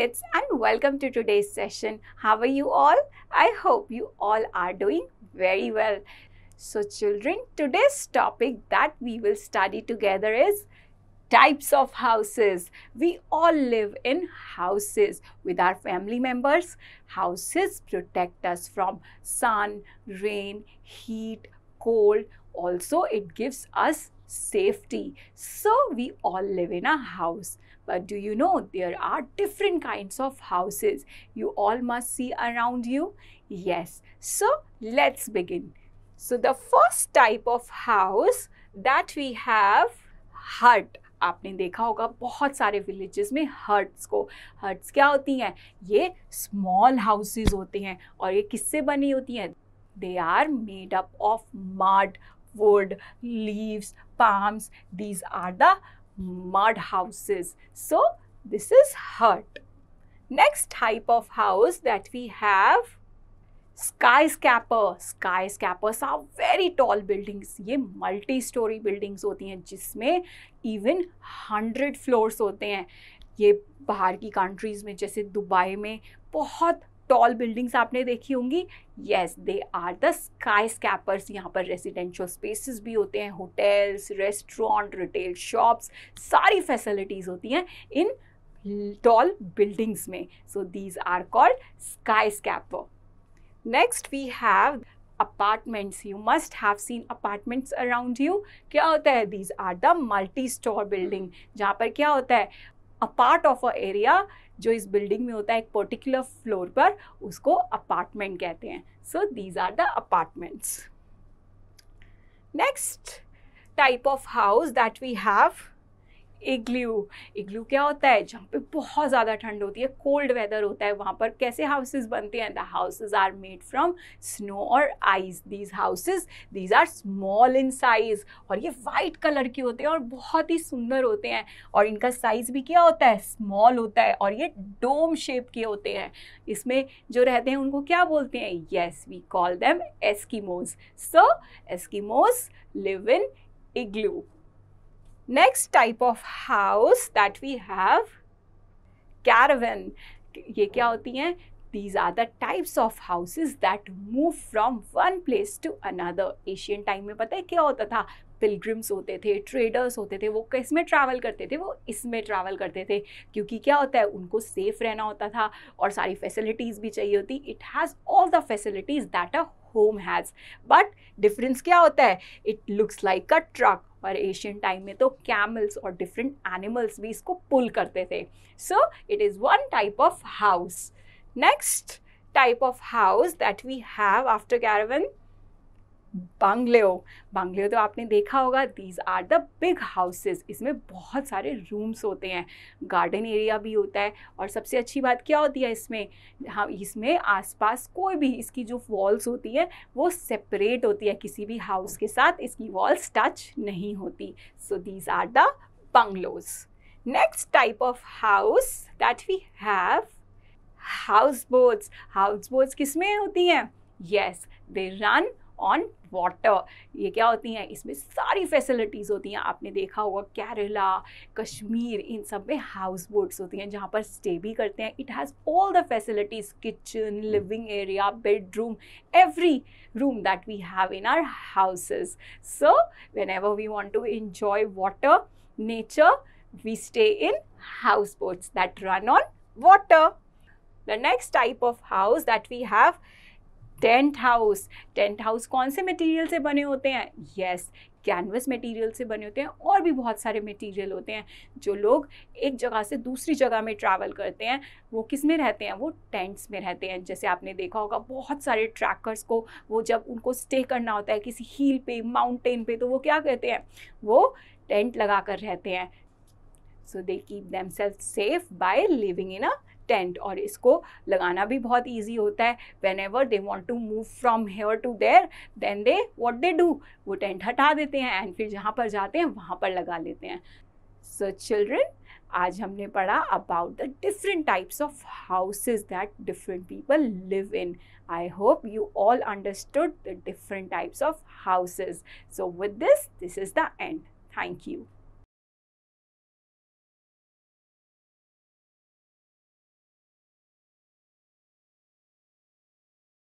kids and welcome to today's session. How are you all? I hope you all are doing very well. So children, today's topic that we will study together is types of houses. We all live in houses with our family members. Houses protect us from sun, rain, heat, cold. Also, it gives us safety. So we all live in a house. But do you know there are different kinds of houses you all must see around you? Yes. So let's begin. So the first type of house that we have hut. आपने देखा होगा बहुत सारे villages में hertz को hertz क्या होती हैं ये स्मॉल हाउसेस होते हैं और ये किससे बनी होती हैं they are made up of mud wood, leaves, palms. These are the mud houses. So this is hut. Next type of house that we have skyscraper skyscrapers are very tall buildings ये multi storey buildings होती हैं जिसमें even hundred floors होते हैं ये बाहर की countries में जैसे दुबई में बहुत टॉल बिल्डिंग्स आपने देखी होंगी yes they are the skyscrapers यहाँ पर रेजिडेंशियल स्पेसिस भी होते हैं होटल्स रेस्टोरेंट रिटेल शॉप्स सारी फैसिलिटीज होती हैं इन टॉल बिल्डिंग्स में so these are called skyscraper next we have apartments you must have seen apartments around you क्या होता है these are the multi storey building जहाँ पर क्या होता है a part of a area जो इस बिल्डिंग में होता है एक पर्टिकुलर फ्लोर पर उसको अपार्टमेंट कहते हैं so these are the apartments next type of house that we have igloo igloo क्या होता है जहाँ पे बहुत ज़्यादा ठंड होती है कोल्ड वेदर होता है वहाँ पर कैसे हाउसेज बनते हैं the houses are made from snow और ice these houses these are small in size और ये वाइट कलर के होते हैं और बहुत ही सुंदर होते हैं और इनका साइज़ भी क्या होता है स्मॉल होता है और ये डोम शेप के होते हैं इसमें जो रहते हैं उनको क्या बोलते हैं yes we call them Eskimos so Eskimos live in igloo next type of house that we have caravan ये क्या होती हैं these are the types of houses that move from one place to another ancient time में पता है क्या होता था पिलग्रिम्स होते थे ट्रेडर्स होते थे वो किस में ट्रैवल करते थे वो इसमें ट्रैवल करते थे क्योंकि क्या होता है उनको सेफ रहना होता था और सारी फैसिलिटीज़ भी चाहिए होती it has all the facilities that a home has but difference क्या होता है it looks like a truck और एशियन टाइम में तो कैमल्स और डिफरेंट एनिमल्स भी इसको पुल करते थे so it is one type of house next type of house that we have after caravan bungalow bungalow तो आपने देखा होगा these are the big houses इसमें बहुत सारे रूम्स होते हैं गार्डन एरिया भी होता है और सबसे अच्छी बात क्या होती है इसमें हाँ इसमें आसपास कोई भी इसकी जो वॉल्स होती है वो सेपरेट होती है किसी भी हाउस के साथ इसकी वॉल्स टच नहीं होती so these are the bungalows next type of house that we have houseboats houseboats किस में होती हैं yes they run on water ये क्या होती हैं इसमें सारी फैसिलिटीज़ होती हैं आपने देखा होगा केरला कश्मीर इन सब में हाउस बोट्स होती हैं जहाँ पर स्टे भी करते हैं it has all the facilities kitchen living area bedroom every room that we have in our houses so whenever we want to enjoy water nature we stay in houseboats that run on water the next type of house that we have tent house tent house कौन से material से बने होते हैं yes canvas material से बने होते हैं और भी बहुत सारे मटेरियल होते हैं जो लोग एक जगह से दूसरी जगह में ट्रैवल करते हैं वो किस में रहते हैं वो टेंट्स में रहते हैं जैसे आपने देखा होगा बहुत सारे ट्रैकर्स को वो जब उनको स्टे करना होता है किसी हील पे माउंटेन पे तो वो क्या कहते हैं वो टेंट लगा कर रहते हैं so they keep themselves safe by living in a tent और इसको लगाना भी बहुत ईजी होता है whenever they want to move from here to there then they what they do वो टेंट हटा देते हैं एंड फिर जहाँ पर जाते हैं वहाँ पर लगा लेते हैं सो चिल्ड्रेन आज हमने पढ़ा about the different types of houses that different people live in I hope you all understood the different types of houses so with this this is the end thank you